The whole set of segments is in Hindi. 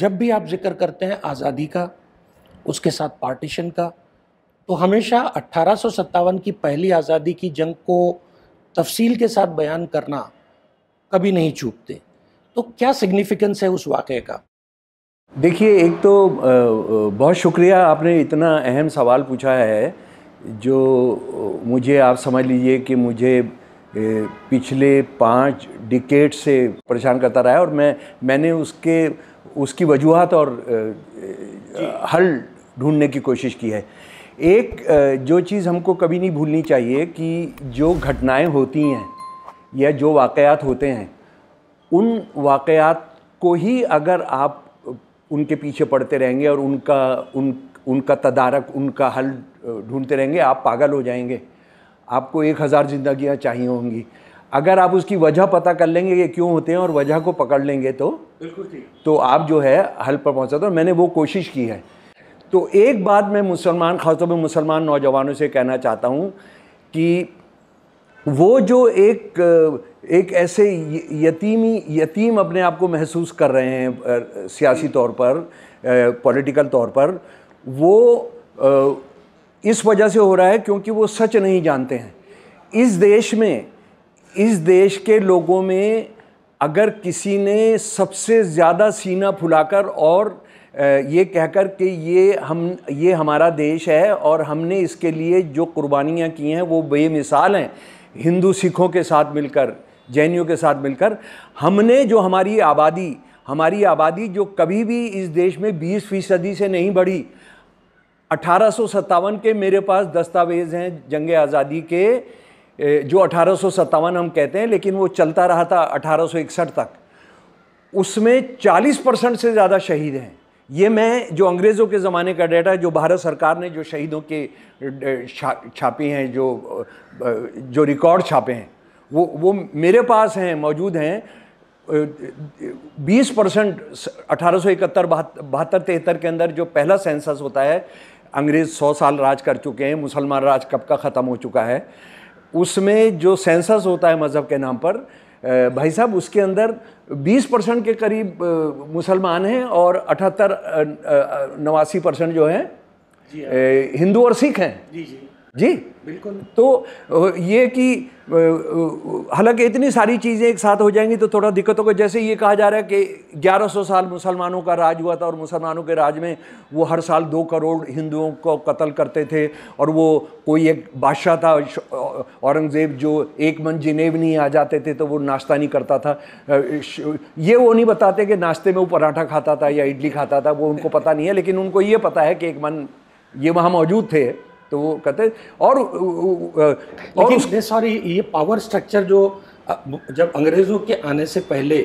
जब भी आप जिक्र करते हैं आज़ादी का उसके साथ पार्टीशन का तो हमेशा अट्ठारह की पहली आज़ादी की जंग को तफसील के साथ बयान करना कभी नहीं चूकते तो क्या सिग्निफिकेंस है उस वाक़े का देखिए एक तो बहुत शुक्रिया आपने इतना अहम सवाल पूछा है जो मुझे आप समझ लीजिए कि मुझे पिछले पाँच डिकेट से परेशान करता रहा है और मैं मैंने उसके उसकी वजूहत और हल ढूंढने की कोशिश की है एक जो चीज़ हमको कभी नहीं भूलनी चाहिए कि जो घटनाएं होती हैं या जो वाकयात होते हैं उन वाकयात को ही अगर आप उनके पीछे पड़ते रहेंगे और उनका उन उनका तदारक उनका हल ढूंढते रहेंगे आप पागल हो जाएंगे आपको एक हज़ार जिंदगियाँ चाहिए होंगी अगर आप उसकी वजह पता कर लेंगे ये क्यों होते हैं और वजह को पकड़ लेंगे तो बिल्कुल ठीक तो आप जो है हल पर पहुँच सकते हो मैंने वो कोशिश की है तो एक बात मैं मुसलमान ख़ासतौर पर मुसलमान नौजवानों से कहना चाहता हूँ कि वो जो एक एक ऐसे यतीमी यतीम अपने आप को महसूस कर रहे हैं सियासी तौर पर पॉलिटिकल तौर पर वो इस वजह से हो रहा है क्योंकि वो सच नहीं जानते हैं इस देश में इस देश के लोगों में अगर किसी ने सबसे ज़्यादा सीना फुलाकर और ये कहकर कि ये हम ये हमारा देश है और हमने इसके लिए जो कुर्बानियाँ की हैं वो बेमिसाल हैं हिंदू सिखों के साथ मिलकर जैनियों के साथ मिलकर हमने जो हमारी आबादी हमारी आबादी जो कभी भी इस देश में 20 फीसदी से नहीं बढ़ी अठारह के मेरे पास दस्तावेज़ हैं जंग आज़ादी के जो अठारह हम कहते हैं लेकिन वो चलता रहा था अठारह तक उसमें 40 परसेंट से ज़्यादा शहीद हैं ये मैं जो अंग्रेज़ों के ज़माने का डाटा जो भारत सरकार ने जो शहीदों के छा, छापे हैं जो जो रिकॉर्ड छापे हैं वो वो मेरे पास हैं मौजूद हैं 20 परसेंट अठारह बहत्तर तिहत्तर के अंदर जो पहला सेंसस होता है अंग्रेज़ 100 साल राज कर चुके हैं मुसलमान राज कब का ख़त्म हो चुका है उसमें जो सेंसस होता है मज़हब के नाम पर भाई साहब उसके अंदर 20 परसेंट के करीब मुसलमान हैं और अठहत्तर नवासी परसेंट जो हैं हाँ। हिंदू और सिख हैं जी जी जी बिल्कुल तो ये कि हालांकि इतनी सारी चीज़ें एक साथ हो जाएंगी तो थोड़ा दिक्कत होगा जैसे ये कहा जा रहा है कि 1100 साल मुसलमानों का राज हुआ था और मुसलमानों के राज में वो हर साल दो करोड़ हिंदुओं को कत्ल करते थे और वो कोई एक बादशाह था औरंगज़ेब जो एक मन जिनेब नहीं आ जाते थे तो वो नाश्ता नहीं करता था ये वो नहीं बताते कि नाश्ते में वो पराठा खाता था या इडली खाता था वो उनको पता नहीं है लेकिन उनको ये पता है कि एक मन ये वहाँ मौजूद थे तो वो कहते और, और सॉरी ये पावर स्ट्रक्चर जो जब अंग्रेज़ों के आने से पहले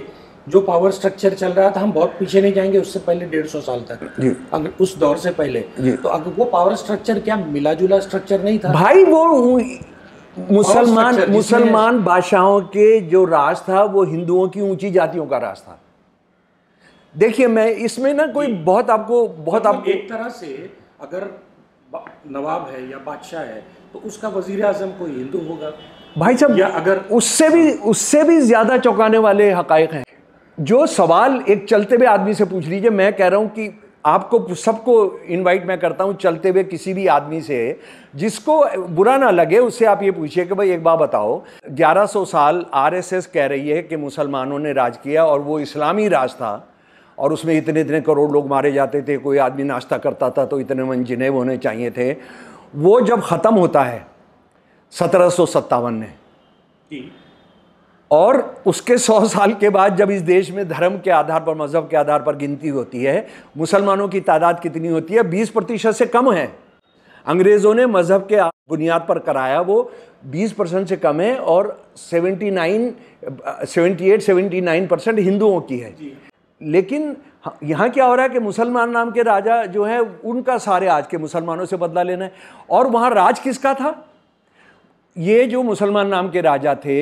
जो पावर स्ट्रक्चर चल रहा था हम बहुत पीछे नहीं जाएंगे उससे पहले डेढ़ सौ साल तक उस दौर से पहले तो अगर वो पावर स्ट्रक्चर क्या मिला जुला स्ट्रक्चर नहीं था भाई वो मुसलमान मुसलमान भाषाओं के जो राज था वो हिंदुओं की ऊंची जातियों का राज था देखिए मैं इसमें ना कोई बहुत आपको बहुत तो आपको एक तरह से अगर नवाब है या बादशाह है तो उसका वजीर अजम कोई हिंदू होगा भाई साहब या अगर उससे भी उससे भी ज़्यादा चौंकाने वाले हकायक हैं जो सवाल एक चलते हुए आदमी से पूछ लीजिए मैं कह रहा हूँ कि आपको सबको इनवाइट मैं करता हूँ चलते हुए किसी भी आदमी से जिसको बुरा ना लगे उससे आप ये पूछिए कि भाई एक बार बताओ 1100 साल आरएसएस कह रही है कि मुसलमानों ने राज किया और वो इस्लामी राज था और उसमें इतने इतने करोड़ लोग मारे जाते थे कोई आदमी नाश्ता करता था तो इतने मन जिनेब होने चाहिए थे वो जब ख़त्म होता है सत्रह में और उसके सौ साल के बाद जब इस देश में धर्म के आधार पर मज़हब के आधार पर गिनती होती है मुसलमानों की तादाद कितनी होती है बीस प्रतिशत से कम है अंग्रेज़ों ने मज़हब के बुनियाद पर कराया वो बीस परसेंट से कम है और seventy seventy nine eight seventy nine percent हिंदुओं की है लेकिन यहाँ क्या हो रहा है कि मुसलमान नाम के राजा जो हैं उनका सारे आज के मुसलमानों से बदला लेना है और वहाँ राज किसका था ये जो मुसलमान नाम के राजा थे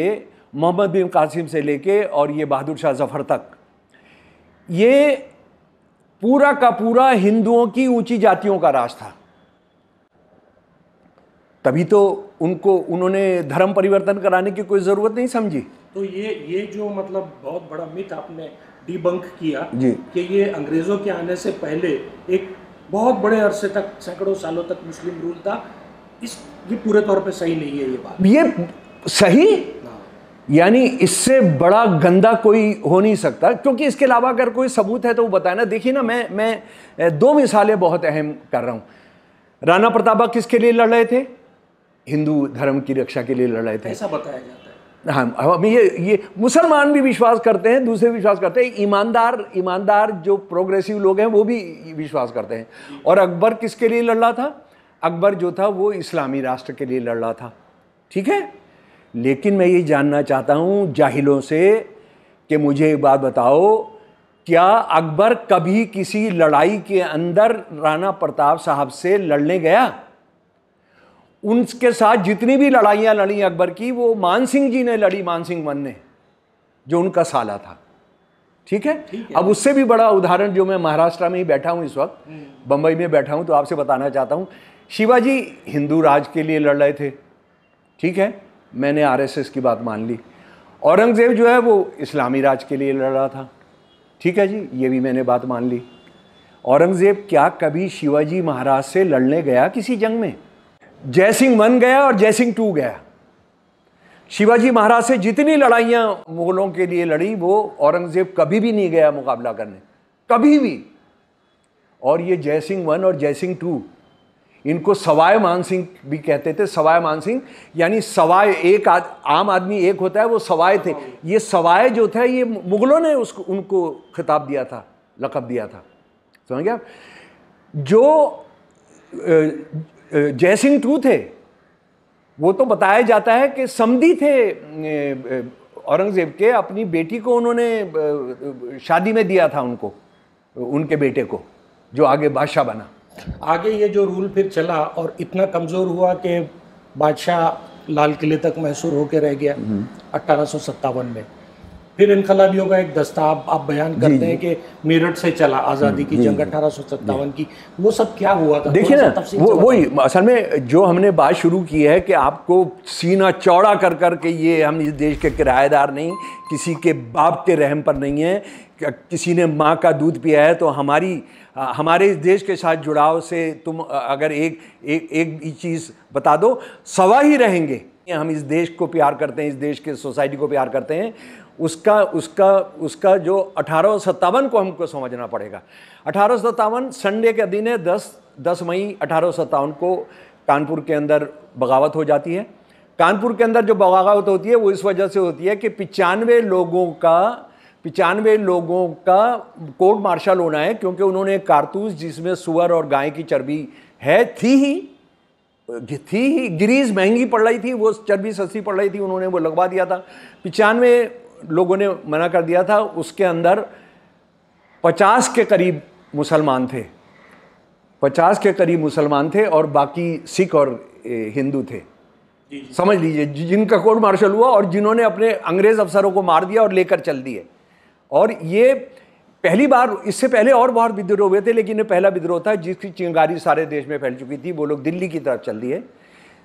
मोहम्मद बिन कासिम से लेके और ये बहादुर शाह जफ़र तक ये पूरा का पूरा हिंदुओं की ऊंची जातियों का राज था तभी तो उनको उन्होंने धर्म परिवर्तन कराने की कोई ज़रूरत नहीं समझी तो ये ये जो मतलब बहुत बड़ा मिथ आपने डिबंक किया कि ये अंग्रेज़ों के आने से पहले एक बहुत बड़े अरसे तक सैकड़ों सालों तक मुस्लिम रूल था इस ये पूरे तौर पे सही नहीं है ये बात ये सही हाँ। यानी इससे बड़ा गंदा कोई हो नहीं सकता क्योंकि इसके अलावा अगर कोई सबूत है तो वो बताए ना देखिए ना मैं मैं दो मिसालें बहुत अहम कर रहा हूं राणा प्रताप किसके लिए लड़ रहे थे हिंदू धर्म की रक्षा के लिए लड़ रहे थे ऐसा बताया जाता हाँ हम हाँ, ये ये मुसलमान भी विश्वास करते हैं दूसरे विश्वास करते हैं ईमानदार ईमानदार जो प्रोग्रेसिव लोग हैं वो भी विश्वास करते हैं और अकबर किसके लिए लड़ रहा था अकबर जो था वो इस्लामी राष्ट्र के लिए लड़ रहा था ठीक है लेकिन मैं ये जानना चाहता हूँ जाहिलों से कि मुझे एक बात बताओ क्या अकबर कभी किसी लड़ाई के अंदर राणा प्रताप साहब से लड़ने गया उनके साथ जितनी भी लड़ाइयाँ लड़ी अकबर की वो मान सिंह जी ने लड़ी मान सिंह वन ने जो उनका साला था ठीक है? ठीक है अब उससे भी बड़ा उदाहरण जो मैं महाराष्ट्र में ही बैठा हूँ इस वक्त बम्बई में बैठा हूँ तो आपसे बताना चाहता हूँ शिवाजी हिंदू राज के लिए लड़ रहे थे ठीक है मैंने आरएसएस की बात मान ली औरंगज़ेब जो है वो इस्लामी राज के लिए लड़ रहा था ठीक है जी ये भी मैंने बात मान ली औरंगज़ेब क्या कभी शिवाजी महाराज से लड़ने गया किसी जंग में जयसिंह वन गया और जयसिंह टू गया शिवाजी महाराज से जितनी लड़ाइयाँ मुगलों के लिए लड़ी वो औरंगज़ेब कभी भी नहीं गया मुकाबला करने कभी भी और ये जयसिंह वन और जयसिंह टू इनको सवाय मान सिंह भी कहते थे सवाय मान सिंह यानी सवाय एक आद, आम आदमी एक होता है वो सवाय थे ये सवाय जो था ये मुगलों ने उसको उनको खिताब दिया था लकब दिया था समझ गया जो जय सिंह टू थे वो तो बताया जाता है कि समदी थे औरंगज़ेब के अपनी बेटी को उन्होंने शादी में दिया था उनको उनके बेटे को जो आगे बादशाह बना आगे ये जो रूल फिर चला और इतना कमज़ोर हुआ कि बादशाह लाल किले तक मैसूर होकर रह गया हम्म। अट्ठारह में फिर इनकलाबियों का एक दस्ता आप, आप बयान करते हैं कि मेरठ से चला आज़ादी की जंग अठारह की वो सब क्या हुआ था देखिए ना तो वो वही असल में जो हमने बात शुरू की है कि आपको सीना चौड़ा कर कर के ये हम इस देश के किराएदार नहीं किसी के बाप के रहम पर नहीं है किसी ने माँ का दूध पिया है तो हमारी हमारे इस देश के साथ जुड़ाव से तुम अगर एक एक एक चीज़ बता दो सवा ही रहेंगे हम इस देश को प्यार करते हैं इस देश के सोसाइटी को प्यार करते हैं उसका उसका उसका जो अठारह को हमको समझना पड़ेगा अठारह संडे के दिन है दस दस मई अठारह को कानपुर के अंदर बगावत हो जाती है कानपुर के अंदर जो बगावत होती है वो इस वजह से होती है कि पिचानवे लोगों का पिचानवे लोगों का कोर्ट मार्शल होना है क्योंकि उन्होंने कारतूस जिसमें सुअर और गाय की चर्बी है थी ही थी ही ग्रीस महंगी पड़ रही थी वो चर्बी सस्ती पड़ रही थी उन्होंने वो लगवा दिया था पिचानवे लोगों ने मना कर दिया था उसके अंदर पचास के करीब मुसलमान थे पचास के करीब मुसलमान थे और बाकी सिख और हिंदू थे समझ लीजिए जिनका कोर्ट मार्शल हुआ और जिन्होंने अपने अंग्रेज़ अफसरों को मार दिया और लेकर चल दिए और ये पहली बार इससे पहले और बहुत विद्रोह हुए थे लेकिन ये पहला विद्रोह था जिसकी चिंगारी सारे देश में फैल चुकी थी वो लोग दिल्ली की तरफ चल दिए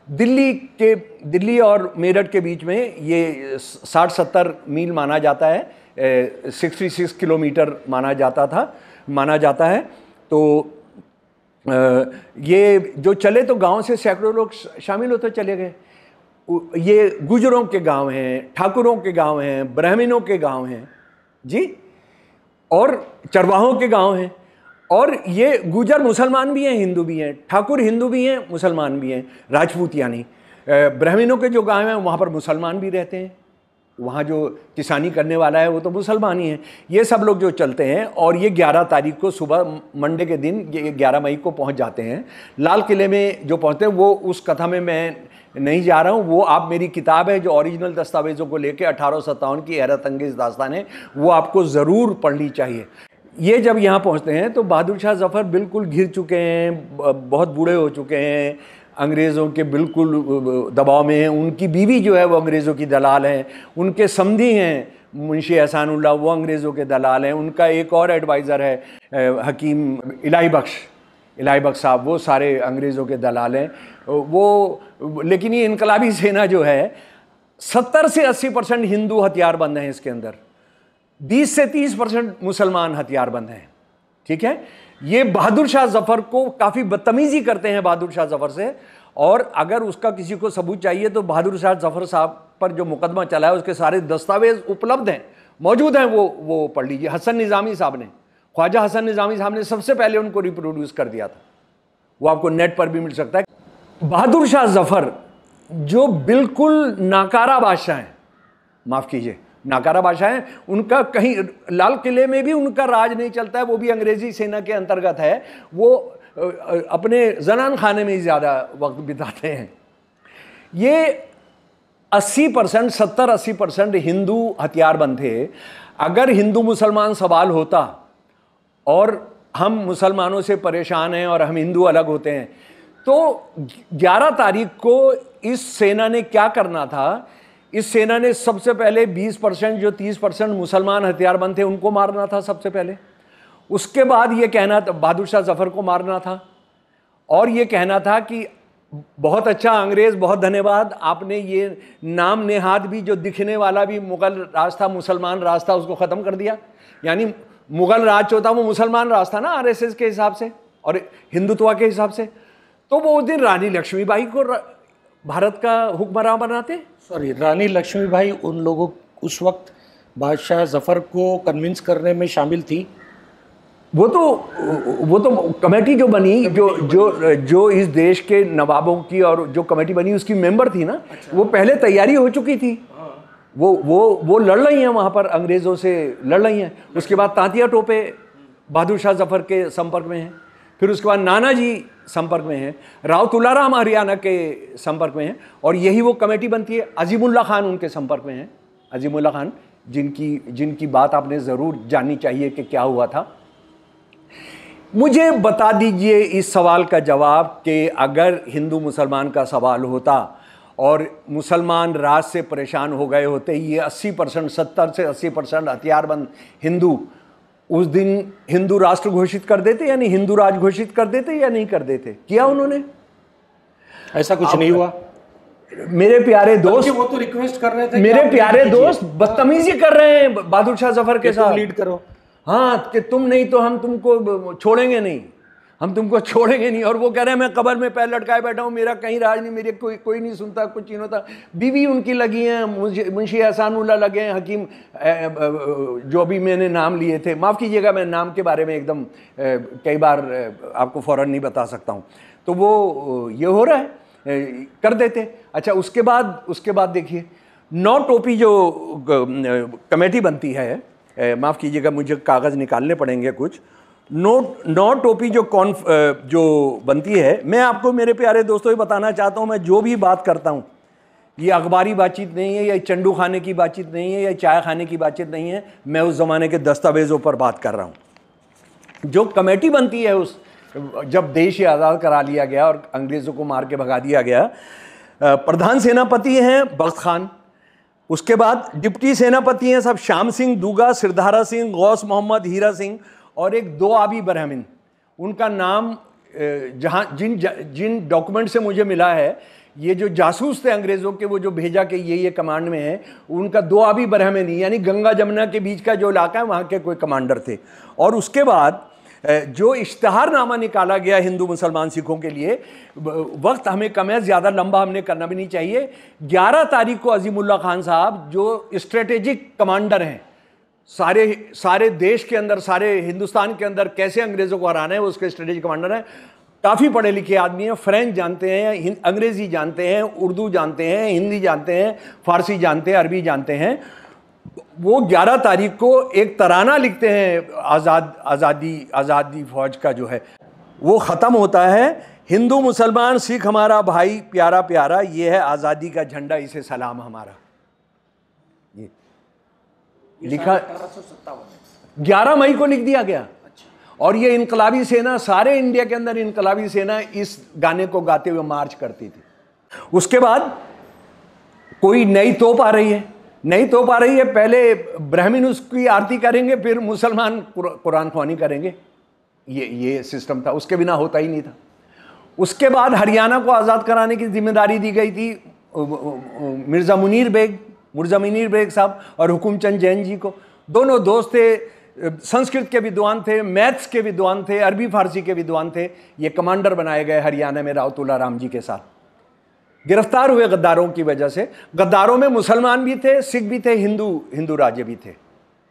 दिल्ली के दिल्ली और मेरठ के बीच में ये साठ सत्तर मील माना जाता है सिक्सटी सिक्स किलोमीटर माना जाता था माना जाता है तो ये जो चले तो गांव से सैकड़ों लोग शामिल होते चले गए ये गुजरों के गांव हैं ठाकुरों के गांव हैं ब्राह्मणों के गांव हैं जी और चरवाहों के गांव हैं और ये गुजर मुसलमान भी हैं हिंदू भी हैं ठाकुर हिंदू भी हैं मुसलमान भी हैं राजपूत यानी ब्राह्मणों के जो गांव हैं वहाँ पर मुसलमान भी रहते हैं वहाँ जो किसानी करने वाला है वो तो मुसलमान ही है ये सब लोग जो चलते हैं और ये 11 तारीख को सुबह मंडे के दिन ये 11 मई को पहुँच जाते हैं लाल किले में जो पहुँचते हैं वो उस कथा में मैं नहीं जा रहा हूँ वो आप मेरी किताब है जो ओरिजिनल दस्तावेज़ों को लेके अठारह की हैरत अंगेज दास्तान है वो आपको ज़रूर पढ़नी चाहिए ये जब यहाँ पहुँचते हैं तो बहादुर शाह जफ़र बिल्कुल घिर चुके हैं बहुत बूढ़े हो चुके हैं अंग्रेज़ों के बिल्कुल दबाव में हैं उनकी बीवी जो है वो अंग्रेज़ों की दलाल हैं उनके समधी हैं मुंशी एहसानुल्ला वो अंग्रेज़ों के दलाल हैं उनका एक और एडवाइज़र है हकीम इलाई बख्श इलाई बख्श साहब वो सारे अंग्रेज़ों के दलाल हैं वो लेकिन ये इनकलाबी सेना जो है सत्तर से अस्सी परसेंट हिंदू हथियारबंद हैं इसके अंदर 20 से 30 परसेंट मुसलमान हथियारबंद हैं ठीक है ये बहादुर शाह जफर को काफ़ी बदतमीजी करते हैं बहादुर शाह जफर से और अगर उसका किसी को सबूत चाहिए तो बहादुर शाह जफर साहब पर जो मुकदमा चला है उसके सारे दस्तावेज उपलब्ध हैं मौजूद हैं वो वो पढ़ लीजिए हसन निज़ामी साहब ने ख्वाजा हसन निज़ामी साहब ने सबसे पहले उनको रिप्रोड्यूस कर दिया था वो आपको नेट पर भी मिल सकता है बहादुर शाह जफर जो बिल्कुल नाकारा बादशाह हैं माफ़ कीजिए नाकारा भाषाएं उनका कहीं लाल किले में भी उनका राज नहीं चलता है वो भी अंग्रेजी सेना के अंतर्गत है वो अपने जनान खाने में ही ज़्यादा वक्त बिताते हैं ये 80 परसेंट सत्तर अस्सी परसेंट हिंदू हथियारबंद थे अगर हिंदू मुसलमान सवाल होता और हम मुसलमानों से परेशान हैं और हम हिंदू अलग होते हैं तो 11 तारीख को इस सेना ने क्या करना था इस सेना ने सबसे पहले 20 परसेंट जो 30 परसेंट मुसलमान हथियारबंद थे उनको मारना था सबसे पहले उसके बाद ये कहना था बहादुर शाह जफर को मारना था और ये कहना था कि बहुत अच्छा अंग्रेज़ बहुत धन्यवाद आपने ये नाम नेहाद भी जो दिखने वाला भी मुग़ल राज था मुसलमान राज था उसको ख़त्म कर दिया यानी मुग़ल राज जो था वो मुसलमान राज था ना आरएसएस के हिसाब से और हिंदुत्वा के हिसाब से तो वो उस दिन रानी लक्ष्मीबाई को भारत का हुक्मरान बनाते सॉरी रानी लक्ष्मी भाई उन लोगों उस वक्त बादशाह जफर को कन्विंस करने में शामिल थी वो तो वो तो कमेटी जो बनी जो जो जो इस देश के नवाबों की और जो कमेटी बनी उसकी मेंबर थी ना अच्छा। वो पहले तैयारी हो चुकी थी हाँ। वो वो वो लड़ रही हैं वहाँ पर अंग्रेज़ों से लड़ रही हैं उसके बाद तांतिया टोपे बहादुर शाह जफर के संपर्क में हैं फिर उसके बाद नाना जी संपर्क में हैं राव तुलाराम हरियाणा के संपर्क में हैं और यही वो कमेटी बनती है अजीमुल्ला खान उनके संपर्क में हैं अजीमुल्ला खान जिनकी जिनकी बात आपने ज़रूर जाननी चाहिए कि क्या हुआ था मुझे बता दीजिए इस सवाल का जवाब कि अगर हिंदू मुसलमान का सवाल होता और मुसलमान राज से परेशान हो गए होते ये 80 परसेंट सत्तर से 80 परसेंट हथियारबंद हिंदू उस दिन हिंदू राष्ट्र घोषित कर देते यानी हिंदू राज घोषित कर देते या नहीं कर देते किया उन्होंने ऐसा कुछ नहीं हुआ मेरे प्यारे दोस्त वो तो रिक्वेस्ट कर रहे थे मेरे प्यारे दोस्त बदतमीजी कर रहे हैं बहादुर शाह जफर के साथ लीड करो हाँ कि तुम नहीं तो हम तुमको छोड़ेंगे नहीं हम तुमको छोड़ेंगे नहीं और वो कह रहे हैं मैं कबर में पैर लटकाए बैठा हूँ मेरा कहीं राज नहीं मेरे कोई कोई नहीं सुनता कुछ नहीं होता बीवी उनकी लगी हैं मुंशी एहसान उल्ला लगे हैं हकीम जो भी मैंने नाम लिए थे माफ़ कीजिएगा मैं नाम के बारे में एकदम कई बार आपको फ़ौर नहीं बता सकता हूँ तो वो ये हो रहा है कर देते अच्छा उसके बाद उसके बाद देखिए नौ टोपी जो कमेटी बनती है माफ़ कीजिएगा मुझे कागज़ निकालने पड़ेंगे कुछ नो नौ टोपी जो कॉन्फ जो बनती है मैं आपको मेरे प्यारे दोस्तों ये बताना चाहता हूँ मैं जो भी बात करता हूँ ये अखबारी बातचीत नहीं है या चंडू खाने की बातचीत नहीं है या चाय खाने की बातचीत नहीं है मैं उस ज़माने के दस्तावेज़ों पर बात कर रहा हूँ जो कमेटी बनती है उस जब देश ये आज़ाद करा लिया गया और अंग्रेज़ों को मार के भगा दिया गया प्रधान सेनापति हैं बख्त खान उसके बाद डिप्टी सेनापति हैं सब श्याम सिंह दूगा सिरधारा सिंह गौस मोहम्मद हीरा सिंह और एक दो आबी बरहमिन उनका नाम जहाँ जिन जिन डॉक्यूमेंट से मुझे मिला है ये जो जासूस थे अंग्रेज़ों के वो जो भेजा के ये ये कमांड में है उनका दो आबी ही यानी गंगा जमुना के बीच का जो इलाका है वहाँ के कोई कमांडर थे और उसके बाद जो इश्तहारनामा निकाला गया हिंदू मुसलमान सिखों के लिए वक्त हमें कम है ज़्यादा लंबा हमने करना भी नहीं चाहिए 11 तारीख को अजीमुल्ला खान साहब जो स्ट्रेटेजिक कमांडर हैं सारे सारे देश के अंदर सारे हिंदुस्तान के अंदर कैसे अंग्रेज़ों को हराना है वो उसके स्ट्रेटेजी कमांडर हैं काफ़ी पढ़े लिखे आदमी हैं फ्रेंच जानते हैं अंग्रेज़ी जानते हैं उर्दू जानते हैं हिंदी जानते हैं फारसी जानते हैं अरबी जानते हैं वो 11 तारीख को एक तराना लिखते हैं आज़ाद आज़ादी आज़ादी फौज का जो है वो ख़त्म होता है हिंदू मुसलमान सिख हमारा भाई प्यारा प्यारा ये है आज़ादी का झंडा इसे सलाम हमारा लिखा ग्यारह मई को लिख दिया गया अच्छा। और ये इनकलाबी सेना सारे इंडिया के अंदर इनकलाबी सेना इस गाने को गाते हुए मार्च करती थी उसके बाद कोई नई तोप आ रही है नई तो पा रही है पहले ब्राह्मीण उसकी आरती करेंगे फिर मुसलमान कुरान खानी करेंगे ये ये सिस्टम था उसके बिना होता ही नहीं था उसके बाद हरियाणा को आज़ाद कराने की जिम्मेदारी दी गई थी मिर्ज़ा मुनीर बेग मुरजमिनीर बेग साहब और हुकुम चंद जैन जी को दोनों दोस्त थे संस्कृत के विद्वान थे मैथ्स के विद्वान थे अरबी फारसी के विद्वान थे ये कमांडर बनाए गए हरियाणा में रावतुल्ला राम जी के साथ गिरफ्तार हुए गद्दारों की वजह से गद्दारों में मुसलमान भी थे सिख भी थे हिंदू हिंदू राजे भी थे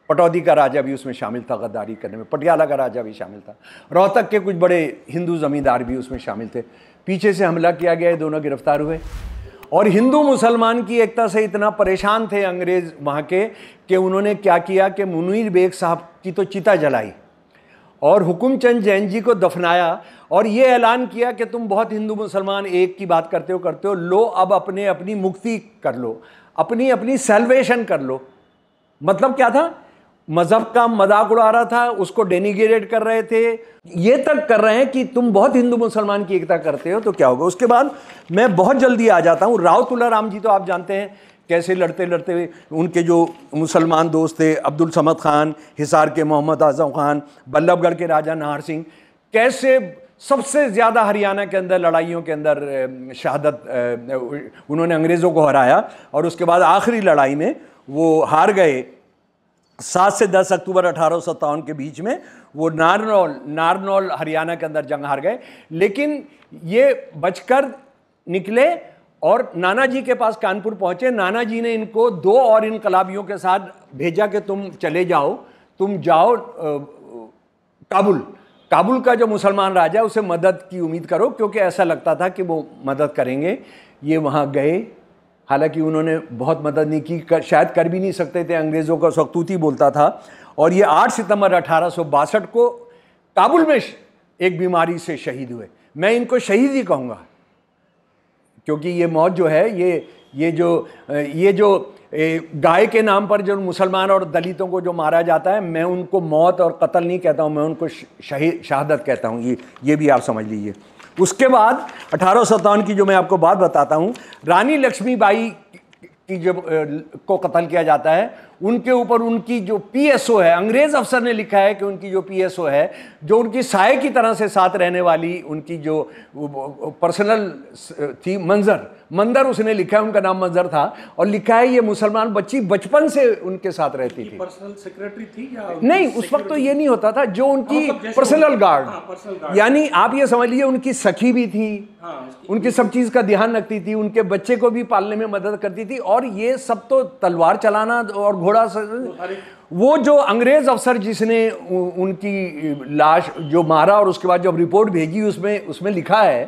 पटौदी का राजा भी उसमें शामिल था गद्दारी करने में पटियाला का राजा भी शामिल था रोहतक के कुछ बड़े हिंदू जमींदार भी उसमें शामिल थे पीछे से हमला किया गया दोनों गिरफ्तार हुए और हिंदू मुसलमान की एकता से इतना परेशान थे अंग्रेज़ वहाँ के कि उन्होंने क्या किया कि मुनीर बेग साहब की तो चिता जलाई और हुकुमचंद जैन जी को दफनाया और ये ऐलान किया कि तुम बहुत हिंदू मुसलमान एक की बात करते हो करते हो लो अब अपने अपनी मुक्ति कर लो अपनी अपनी सेल्वेशन कर लो मतलब क्या था मज़हब का मजाक उड़ा रहा था उसको डेनिग्रेट कर रहे थे ये तक कर रहे हैं कि तुम बहुत हिंदू मुसलमान की एकता करते हो तो क्या होगा उसके बाद मैं बहुत जल्दी आ जाता हूँ राव राम जी तो आप जानते हैं कैसे लड़ते लड़ते उनके जो मुसलमान दोस्त थे अब्दुल समद खान हिसार के मोहम्मद आजम खान बल्लभगढ़ के राजा नाहर सिंह कैसे सबसे ज़्यादा हरियाणा के अंदर लड़ाइयों के अंदर शहादत उन्होंने अंग्रेज़ों को हराया और उसके बाद आखिरी लड़ाई में वो हार गए सात से दस अक्टूबर अठारह के बीच में वो नारनौल नारनौल हरियाणा के अंदर जंग हार गए लेकिन ये बचकर निकले और नाना जी के पास कानपुर पहुंचे नाना जी ने इनको दो और इनकलाबियों के साथ भेजा कि तुम चले जाओ तुम जाओ काबुल काबुल का जो मुसलमान राजा है उसे मदद की उम्मीद करो क्योंकि ऐसा लगता था कि वो मदद करेंगे ये वहाँ गए हालांकि उन्होंने बहुत मदद नहीं की कर, शायद कर भी नहीं सकते थे अंग्रेज़ों का सख्तूती बोलता था और ये 8 सितंबर अठारह को काबुल में एक बीमारी से शहीद हुए मैं इनको शहीद ही कहूँगा क्योंकि ये मौत जो है ये ये जो ये जो गाय के नाम पर जो मुसलमान और दलितों को जो मारा जाता है मैं उनको मौत और कत्ल नहीं कहता हूँ मैं उनको शहीद शहादत कहता हूँ ये ये भी आप समझ लीजिए उसके बाद अठारह की जो मैं आपको बात बताता हूँ रानी लक्ष्मीबाई की जब को कत्ल किया जाता है उनके ऊपर उनकी जो पीएसओ है अंग्रेज अफसर ने लिखा है कि उनकी जो पीएसओ है जो उनकी साय की तरह से साथ रहने वाली उनकी जो पर्सनल थी मंजर मंजर उसने लिखा है उनका नाम मंजर था और लिखा है ये मुसलमान बच्ची बचपन से उनके साथ रहती थी पर्सनल सेक्रेटरी थी या नहीं उस वक्त तो ये नहीं होता था जो उनकी पर्सनल हाँ, मतलब गार्ड हाँ, यानी आप ये समझ लीजिए उनकी सखी भी थी हाँ, उनकी सब चीज़ का ध्यान रखती थी उनके बच्चे को भी पालने में मदद करती थी और ये सब तो तलवार चलाना और घोड़ा वो जो अंग्रेज अफसर जिसने उनकी लाश जो मारा और उसके बाद जब रिपोर्ट भेजी उसमें उसमें लिखा है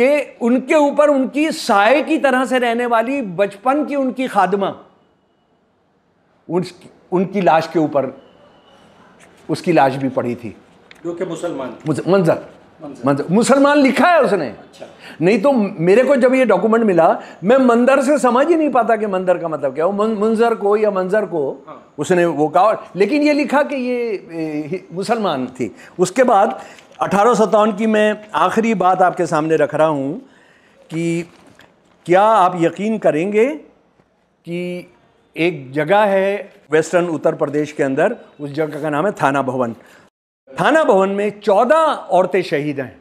कि उनके ऊपर उनकी साय की तरह से रहने वाली बचपन की उनकी खादमा उनकी लाश के ऊपर उसकी लाश भी पड़ी थी क्योंकि मुसलमान मंजर मुसलमान लिखा है उसने अच्छा। नहीं तो मेरे को जब ये डॉक्यूमेंट मिला मैं मंदर से समझ ही नहीं पाता कि मंदर का मतलब क्या हो मंजर को या मंजर को हाँ। उसने वो कहा लेकिन ये लिखा कि ये मुसलमान थी उसके बाद अठारह की मैं आखिरी बात आपके सामने रख रहा हूँ कि क्या आप यकीन करेंगे कि एक जगह है वेस्टर्न उत्तर प्रदेश के अंदर उस जगह का नाम है थाना भवन थाना भवन में चौदह औरतें शहीद हैं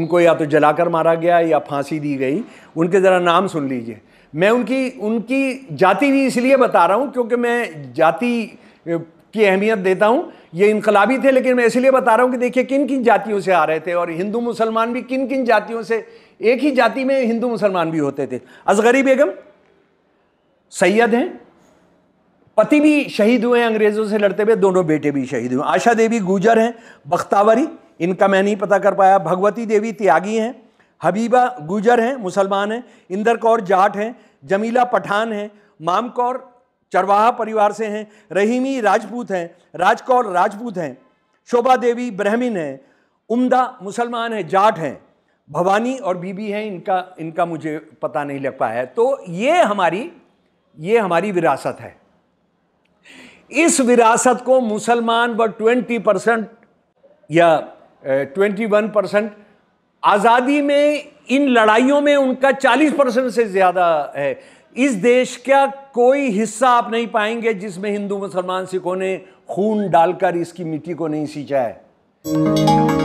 उनको या तो जलाकर मारा गया या फांसी दी गई उनके ज़रा नाम सुन लीजिए मैं उनकी उनकी जाति भी इसलिए बता रहा हूँ क्योंकि मैं जाति की अहमियत देता हूँ ये इनकलाबी थे लेकिन मैं इसलिए बता रहा हूँ कि देखिए किन किन जातियों से आ रहे थे और हिंदू मुसलमान भी किन किन जातियों से एक ही जाति में हिंदू मुसलमान भी होते थे असगरी बेगम सैयद हैं पति भी शहीद हुए हैं अंग्रेज़ों से लड़ते हुए दोनों बेटे भी शहीद हुए आशा देवी गुजर हैं बख्तावरी इनका मैं नहीं पता कर पाया भगवती देवी त्यागी हैं हबीबा गुजर हैं मुसलमान हैं इंदर कौर जाट हैं जमीला पठान हैं माम कौर चरवाहा परिवार से हैं रहीमी राजपूत हैं राज कौर राजपूत हैं शोभा देवी ब्राह्मीण हैं उम्दा मुसलमान हैं जाट हैं भवानी और बीबी हैं इनका इनका मुझे पता नहीं लग पाया है तो ये हमारी ये हमारी विरासत है इस विरासत को मुसलमान व 20 परसेंट या 21 परसेंट आज़ादी में इन लड़ाइयों में उनका 40 परसेंट से ज़्यादा है इस देश का कोई हिस्सा आप नहीं पाएंगे जिसमें हिंदू मुसलमान सिखों ने खून डालकर इसकी मिट्टी को नहीं सींचा है